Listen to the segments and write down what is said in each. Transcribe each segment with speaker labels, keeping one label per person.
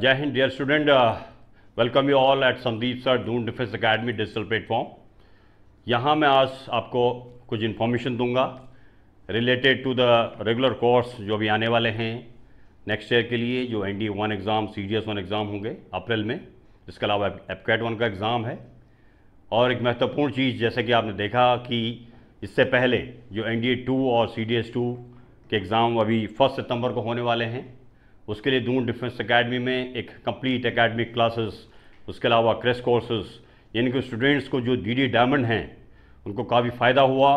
Speaker 1: जय हिंद dear student welcome you all at Sandeep sir Doon defence Academy digital platform यहाँ मैं आज आपको कुछ इन्फॉर्मेशन दूंगा related to the regular course जो अभी आने वाले हैं नेक्स्ट ईयर के लिए जो N D one exam C D S one exam होंगे अप्रैल में इसके अलावा एपकेट वन का एग्ज़ाम है और एक महत्वपूर्ण चीज़ जैसे कि आपने देखा कि इससे पहले जो एन डी ए टू और सी डी एस टू के एग्ज़ाम अभी फर्स्ट सितम्बर को होने वाले हैं उसके लिए दून डिफेंस अकेडमी में एक कंप्लीट एकेडमिक क्लासेस उसके अलावा क्रेस कोर्सेज यानी कि स्टूडेंट्स को जो डी डी डायमंड हैं उनको काफ़ी फ़ायदा हुआ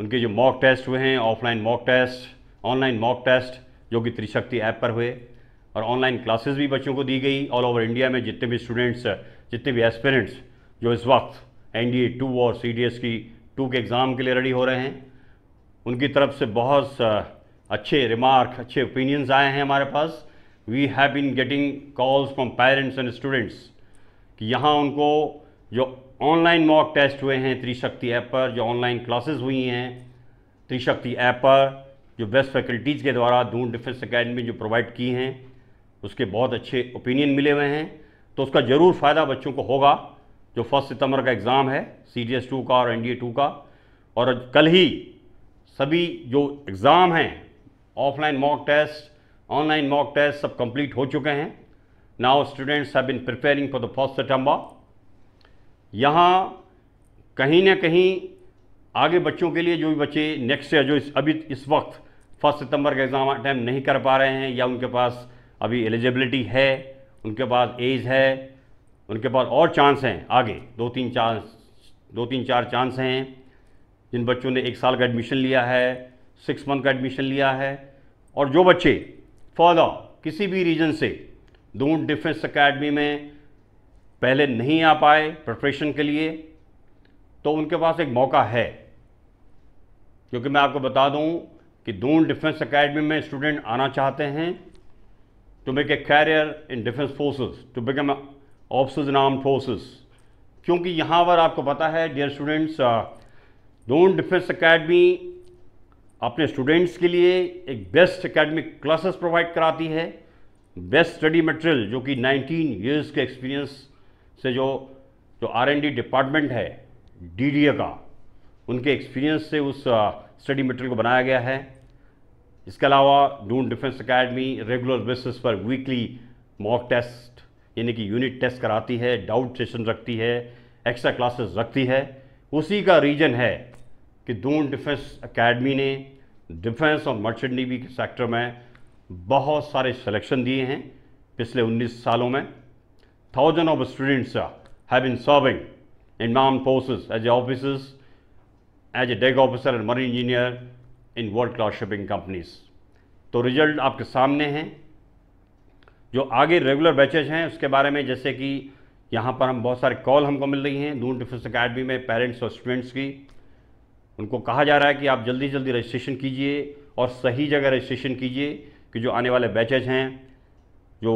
Speaker 1: उनके जो मॉक टेस्ट हुए हैं offline mock test online mock test जो कि त्रिशक्ति ऐप पर हुए और ऑनलाइन क्लासेस भी बच्चों को दी गई ऑल ओवर इंडिया में जितने भी स्टूडेंट्स जितने भी एस्पेरेंट्स जो इस वक्त एन डी टू और सी डी एस की टू के एग्ज़ाम के लिए रेडी हो रहे हैं उनकी तरफ से बहुत अच्छे रिमार्क अच्छे ओपिनियंस आए हैं हमारे पास we have been getting calls from parents and students कि यहाँ उनको जो ऑनलाइन मॉक टेस्ट हुए हैं त्रिशक्ति ऐप पर जो ऑनलाइन क्लासेस हुई हैं त्रिशक्ति ऐप पर जो बेस्ट फैकल्टीज़ के द्वारा दून डिफेंस अकेडमी जो प्रोवाइड की हैं उसके बहुत अच्छे ओपिनियन मिले हुए हैं तो उसका ज़रूर फ़ायदा बच्चों को होगा जो फर्स्ट सितंबर का एग्ज़ाम है सी डी एस टू का और एन डी ए टू का और कल ही सभी जो एग्ज़ाम हैं offline mock test online mock test सब कंप्लीट हो चुके हैं now students have been preparing for the first September यहाँ कहीं ना कहीं आगे बच्चों के लिए जो भी बच्चे नेक्स्ट ईयर जो इस अभी इस वक्त फर्स्ट सितंबर का एग्ज़ाम अटैम्प नहीं कर पा रहे हैं या उनके पास अभी एलिजिबिलिटी है उनके पास एज है उनके पास और चांस हैं आगे दो तीन चांस दो तीन चार चांस हैं जिन बच्चों ने एक साल का एडमिशन लिया है सिक्स मंथ का एडमिशन लिया है और जो बच्चे फॉलो किसी भी रीजन से दून डिफेंस अकेडमी में पहले नहीं आ पाए प्रिपरेशन के लिए तो उनके पास एक मौका है क्योंकि मैं आपको बता दूं कि दून डिफेंस अकेडमी में स्टूडेंट आना चाहते हैं to make a career in defence forces to become officers in arm forces क्योंकि यहाँ पर आपको पता है dear students Doon Defence Academy अपने स्टूडेंट्स के लिए एक बेस्ट एकेडमिक क्लासेस प्रोवाइड कराती है बेस्ट स्टडी मटेरियल जो कि 19 इयर्स के एक्सपीरियंस से जो जो आर एन डी डिपार्टमेंट है डी का उनके एक्सपीरियंस से उस स्टडी uh, मटेरियल को बनाया गया है इसके अलावा Doon Defence Academy regular basis पर वीकली मॉक टेस्ट यानी कि यूनिट टेस्ट कराती है डाउट सेशन रखती है एक्स्ट्रा क्लासेस रखती है उसी का रीजन है कि दून डिफेंस एकेडमी ने डिफेंस और मर्चेंट नेवी के सेक्टर में बहुत सारे सिलेक्शन दिए हैं पिछले 19 सालों में thousand of students have been serving in arm forces as a officers as a deck officer and marine engineer in world class shipping companies तो रिजल्ट आपके सामने हैं जो आगे रेगुलर बैचेज हैं उसके बारे में जैसे कि यहाँ पर हम बहुत सारे कॉल हमको मिल रही हैं दून डिफेंस अकेडमी में पेरेंट्स और स्टूडेंट्स की उनको कहा जा रहा है कि आप जल्दी जल्दी रजिस्ट्रेशन कीजिए और सही जगह रजिस्ट्रेशन कीजिए कि जो आने वाले बैचेज हैं जो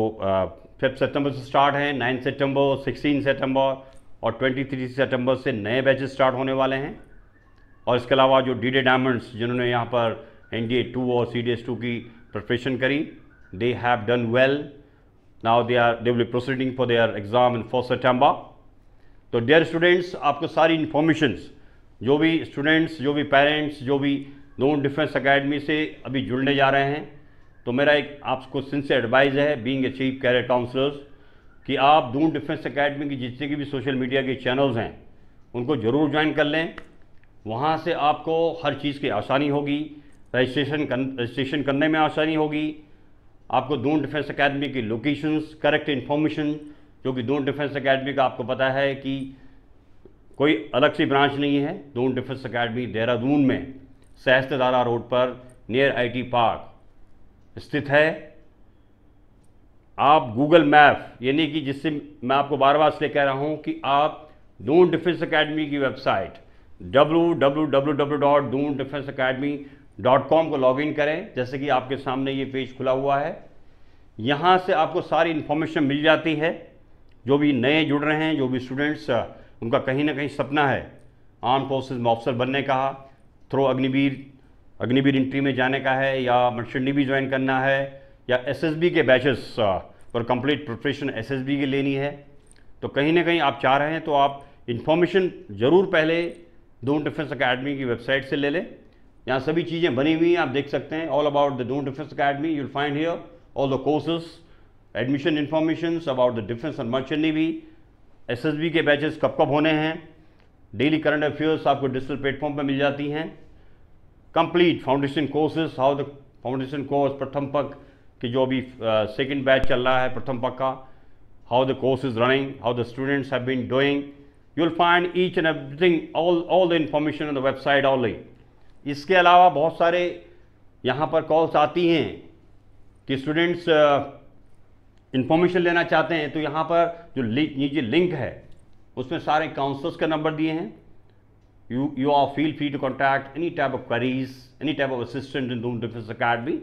Speaker 1: फिफ्थ सितंबर से स्टार्ट हैं नाइन सितंबर सिक्सटीन सितंबर और ट्वेंटी थ्री सितम्बर से नए बैचेज स्टार्ट होने वाले हैं और इसके अलावा जो डी डे डायमंड्स जिन्होंने यहाँ पर एन डी ए टू और सी डी एस टू की प्रिपरेशन करी they have done well now they are they will proceeding for their exam in first September तो डेयर स्टूडेंट्स आपको सारी informations जो भी स्टूडेंट्स जो भी पेरेंट्स जो भी नोन डिफेंस अकेडमी से अभी जुड़ने जा रहे हैं तो मेरा एक आपको सिंसे एडवाइज़ है being a chief career counsellors कि आप दून डिफेंस अकेडमी की जितने की भी सोशल मीडिया के चैनल्स हैं उनको ज़रूर ज्वाइन कर लें वहाँ से आपको हर चीज़ की आसानी होगी रजिस्ट्रेशन रजिस्ट्रेशन करने में आसानी होगी आपको दून डिफेंस अकेडमी की लोकेशंस करेक्ट इन्फॉर्मेशन जो कि दून डिफेंस अकेडमी का आपको पता है कि कोई अलग सी ब्रांच नहीं है दून डिफेंस अकेडमी देहरादून में सहस्तदारा रोड पर नियर आईटी पार्क स्थित है आप गूगल मैप यानी कि जिससे मैं आपको बार बार इसलिए कह रहा हूँ कि आप दून डिफेंस अकेडमी की वेबसाइट www.doondefenseacademy.com को लॉगिन करें जैसे कि आपके सामने ये पेज खुला हुआ है यहाँ से आपको सारी इन्फॉर्मेशन मिल जाती है जो भी नए जुड़ रहे हैं जो भी स्टूडेंट्स उनका कहीं ना कहीं सपना है आर्म फोर्सेज में ऑफिसर बनने का थ्रो अग्निवीर अग्निवीर इंट्री में जाने का है या मर्चेंडी भी ज्वाइन करना है या एसएसबी के बैचेस uh, पर कंप्लीट प्रिपरेशन एसएसबी की लेनी है तो कहीं ना कहीं आप चाह रहे हैं तो आप इन्फॉर्मेशन ज़रूर पहले दून डिफेंस अकेडमी की वेबसाइट से ले लें यहाँ सभी चीज़ें बनी हुई हैं आप देख सकते हैं all about the Doon defence Academy you'll find here all the courses admission information about the defence and merchant भी एसएसबी के बैचेस कब कब होने हैं डेली करंट अफेयर्स आपको डिजिटल प्लेटफॉर्म पर मिल जाती हैं complete foundation courses how the foundation course Pratham पक के जो अभी सेकेंड बैच चल रहा है प्रथम पक का how the course is running how the students have been doing you will find each and everything all all the information on the website only इसके अलावा बहुत सारे यहाँ पर कॉल्स आती हैं कि स्टूडेंट्स इन्फॉर्मेशन लेना चाहते हैं तो यहाँ पर जो नीचे ये जो लिंक है उसमें सारे काउंसलर्स का नंबर दिए हैं you you are feel free to contact any type of queries any type of assistant in Doon Defence academy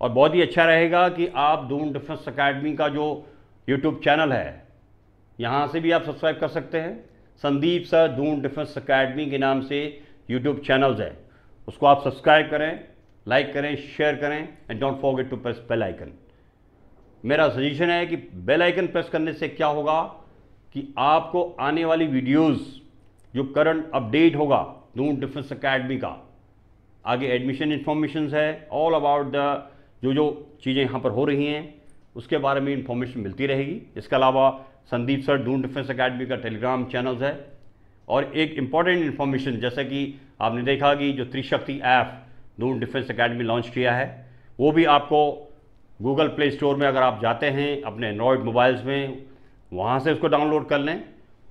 Speaker 1: और बहुत ही अच्छा रहेगा कि आप डूम डिफेंस अकेडमी का जो यूट्यूब चैनल है यहाँ से भी आप सब्सक्राइब कर सकते हैं Sandeep sir Doon Defence Academy के नाम से यूट्यूब चैनल्स है उसको आप सब्सक्राइब करें लाइक करें शेयर करें and don't forget to press bell icon मेरा सजेशन है कि बेल आइकन प्रेस करने से क्या होगा कि आपको आने वाली वीडियोस जो करंट अपडेट होगा दून डिफेंस अकेडमी का आगे एडमिशन इन्फॉर्मेशन है ऑल अबाउट द जो जो चीज़ें यहाँ पर हो रही हैं उसके बारे में इन्फॉर्मेशन मिलती रहेगी इसके अलावा Sandeep sir Doon defence Academy का टेलीग्राम चैनल है और एक इम्पॉर्टेंट इन्फॉर्मेशन जैसे कि आपने देखा कि जो Trishakti app Doon defence Academy launch किया है वो भी आपको गूगल प्ले स्टोर में अगर आप जाते हैं अपने एंड्रॉयड मोबाइल्स में वहाँ से उसको डाउनलोड कर लें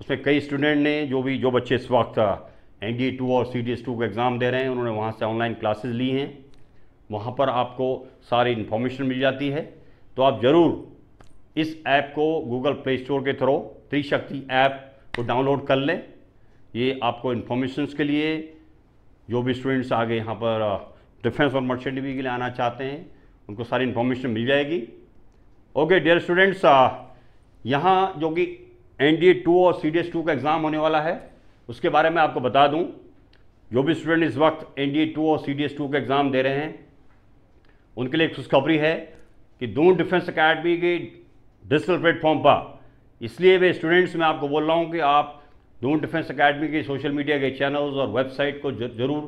Speaker 1: उसमें कई स्टूडेंट ने जो भी जो बच्चे इस वक्त एन डी टू और सी डी एस टू को एग्ज़ाम दे रहे हैं उन्होंने वहाँ से ऑनलाइन क्लासेस ली हैं वहाँ पर आपको सारी इन्फॉर्मेशन मिल जाती है तो आप ज़रूर इस ऐप को गूगल प्ले स्टोर के थ्रू त्रिशक्ति ऐप को डाउनलोड कर लें ये आपको इन्फॉर्मेशन के लिए जो भी स्टूडेंट्स आगे यहाँ पर डिफेंस uh, और मर्चेंट नेवी के लिए आना चाहते हैं उनको सारी इन्फॉर्मेशन मिल जाएगी ओके डियर स्टूडेंट्स यहाँ जो कि एन डी टू और सी डी एस टू का एग्ज़ाम होने वाला है उसके बारे में आपको बता दूँ जो भी स्टूडेंट इस वक्त एन डी ए टू और सी डी एस टू का एग्ज़ाम दे रहे हैं उनके लिए एक खुशखबरी है कि दून डिफेंस अकेडमी की डिजिटल प्लेटफॉर्म पर इसलिए वे स्टूडेंट्स मैं आपको बोल रहा हूँ कि आप दून डिफेंस अकेडमी के सोशल मीडिया के चैनल्स और वेबसाइट को जरूर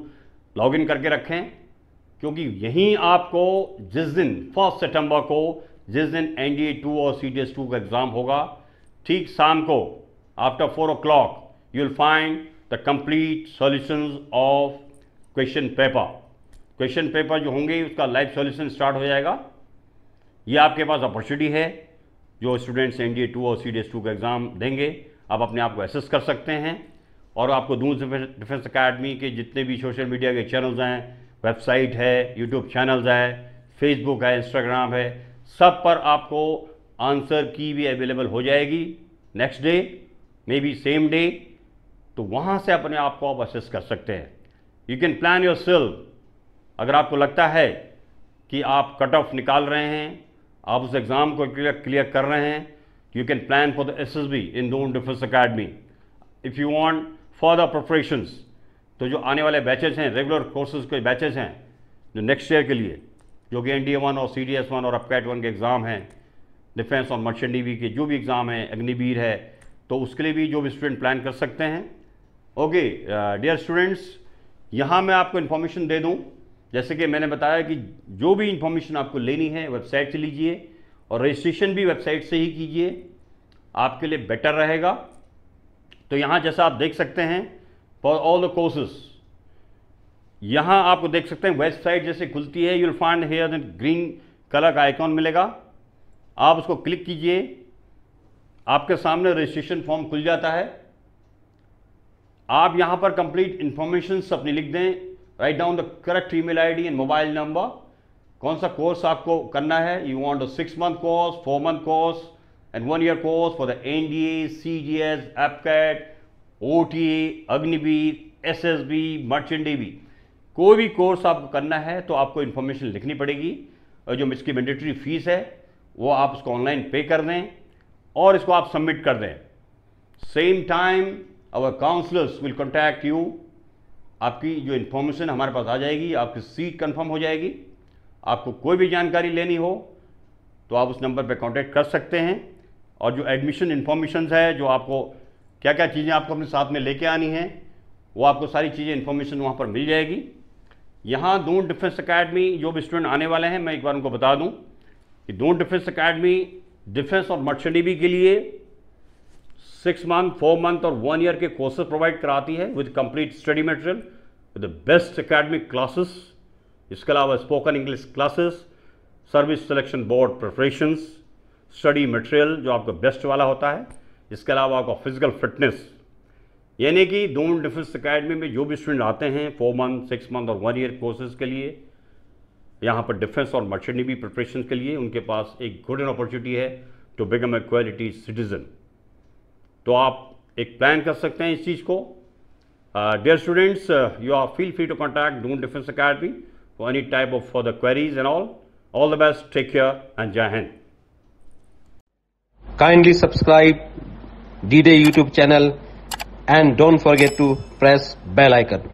Speaker 1: लॉगिन करके रखें क्योंकि यहीं आपको जिस दिन फर्स्ट सितंबर को जिस दिन एन डी टू और सी डी एस टू का एग्ज़ाम होगा ठीक शाम को after four o'clock you will find the complete solution of question paper question paper जो होंगे उसका लाइव सॉल्यूशन स्टार्ट हो जाएगा ये आपके पास अपॉर्चुनिटी है जो स्टूडेंट्स एन डी टू और सी डी एस टू का एग्ज़ाम देंगे आप अपने आप को एसेस कर सकते हैं और आपको दूर डिफेंस अकेडमी के जितने भी सोशल मीडिया के चैनल्स हैं वेबसाइट है यूट्यूब चैनल्स है फेसबुक है इंस्टाग्राम है सब पर आपको आंसर की भी अवेलेबल हो जाएगी next day maybe same day तो वहाँ से अपने आप को आप असेस कर सकते हैं you can plan yourself अगर आपको लगता है कि आप कट ऑफ निकाल रहे हैं आप उस एग्ज़ाम को क्लियर क्लियर कर रहे हैं you can plan for the S S B in Doon Defence Academy if you want for the professions तो जो आने वाले बैचेज हैं रेगुलर कोर्सेज के बैचेज हैं जो नेक्स्ट ईयर के लिए जो कि एन डी ए वन और सी डी एस वन और अपकैट वन के एग्ज़ाम हैं डिफेंस और मर्चेंट वी के जो भी एग्ज़ाम हैं अग्निवीर है तो उसके लिए भी जो भी स्टूडेंट प्लान कर सकते हैं ओके डियर स्टूडेंट्स यहाँ मैं आपको इन्फॉर्मेशन दे दूँ जैसे कि मैंने बताया कि जो भी इन्फॉर्मेशन आपको लेनी है वेबसाइट से लीजिए और रजिस्ट्रेशन भी वेबसाइट से ही कीजिए आपके लिए बेटर रहेगा तो यहाँ जैसा आप देख सकते हैं फॉर ऑल द कोर्सेस यहाँ आप देख सकते हैं वेबसाइट जैसे खुलती है you'll find here green colour का आइकॉन मिलेगा आप उसको क्लिक कीजिए आपके सामने रजिस्ट्रेशन फॉर्म खुल जाता है आप यहाँ पर कंप्लीट इंफॉर्मेशन अपनी लिख दें write down the correct email ID and mobile number कौन सा कोर्स आपको करना है you want a six month course four month course and one year course for the N D A C D S AFCAT or Agniveer S S B merchant navy कोई भी course आपको करना है तो आपको इन्फॉर्मेशन लिखनी पड़ेगी और जो इसकी मैंडेटरी फीस है वो आप उसको ऑनलाइन पे कर दें और इसको आप सबमिट कर दें same time our counsellors will contact you आपकी जो इन्फॉर्मेशन हमारे पास आ जाएगी आपकी सीट कन्फर्म हो जाएगी आपको कोई भी जानकारी लेनी हो तो आप उस नंबर पर कॉन्टैक्ट कर सकते हैं और जो एडमिशन इन्फॉर्मेशन है जो आपको क्या क्या चीज़ें आपको अपने साथ में लेके आनी है वो आपको सारी चीज़ें इन्फॉर्मेशन वहाँ पर मिल जाएगी यहाँ दून डिफेंस अकेडमी जो भी स्टूडेंट आने वाले हैं मैं एक बार उनको बता दूँ कि दून डिफेंस अकेडमी डिफेंस और मर्चेंट नेवी के लिए सिक्स मंथ फोर मंथ और वन ईयर के कोर्सेज प्रोवाइड कराती है with complete study material with best academic classes इसके अलावा spoken English classes service selection board preparations study material जो आपका बेस्ट वाला होता है इसके अलावा आपका फिज़िकल फिटनेस यानी कि दोनों डिफेंस अकेडमी में जो भी स्टूडेंट आते हैं फोर मंथ सिक्स मंथ और वन ईयर कोर्सेज के लिए यहाँ पर डिफेंस और मर्चेंडीबी प्रिपरेशन के लिए उनके पास एक गोल्डन अपॉर्चुनिटी है to become a quality citizen तो आप एक प्लान कर सकते हैं इस चीज़ को dear students you are feel free to contact Doon defence academy for any type of for the queries and all all the best take care and जय हिंद kindly subscribe D Day YouTube channel and don't forget to press bell icon.